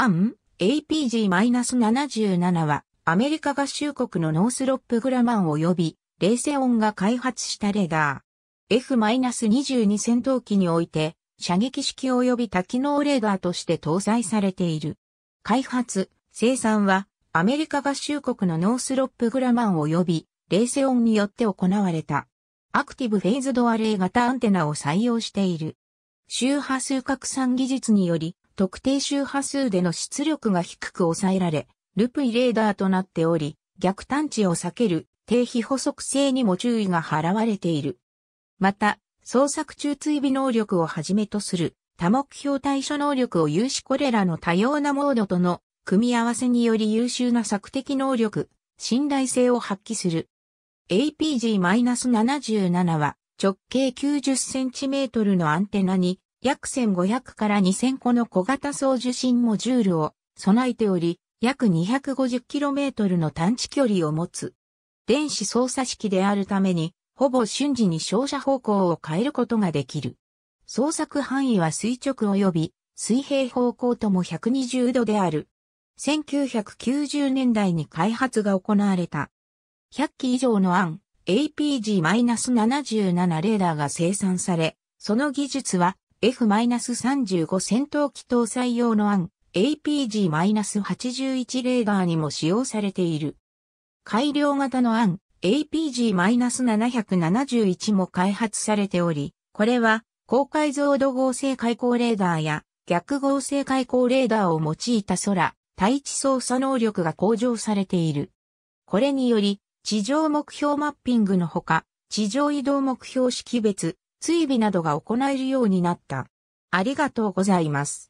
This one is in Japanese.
アン APG-77 はアメリカ合衆国のノースロップグラマン及びレーセオンが開発したレーダー。F-22 戦闘機において射撃式及び多機能レーダーとして搭載されている。開発、生産はアメリカ合衆国のノースロップグラマン及びレーセオンによって行われた。アクティブフェイズドアレイ型アンテナを採用している。周波数拡散技術により特定周波数での出力が低く抑えられ、ルプイレーダーとなっており、逆探知を避ける低非補足性にも注意が払われている。また、創作中追尾能力をはじめとする多目標対処能力を有しこれらの多様なモードとの組み合わせにより優秀な作的能力、信頼性を発揮する。APG-77 は直径 90cm のアンテナに約1500から2000個の小型送受信モジュールを備えており、約 250km の探知距離を持つ。電子操作式であるために、ほぼ瞬時に照射方向を変えることができる。操作範囲は垂直及び水平方向とも120度である。1990年代に開発が行われた。100機以上の案 APG-77 レーダーが生産され、その技術は F-35 戦闘機搭載用の案 APG-81 レーダーにも使用されている。改良型の案 APG-771 も開発されており、これは高解像度合成開口レーダーや逆合成開口レーダーを用いた空、対地操作能力が向上されている。これにより、地上目標マッピングのほか、地上移動目標識別、追尾などが行えるようになった。ありがとうございます。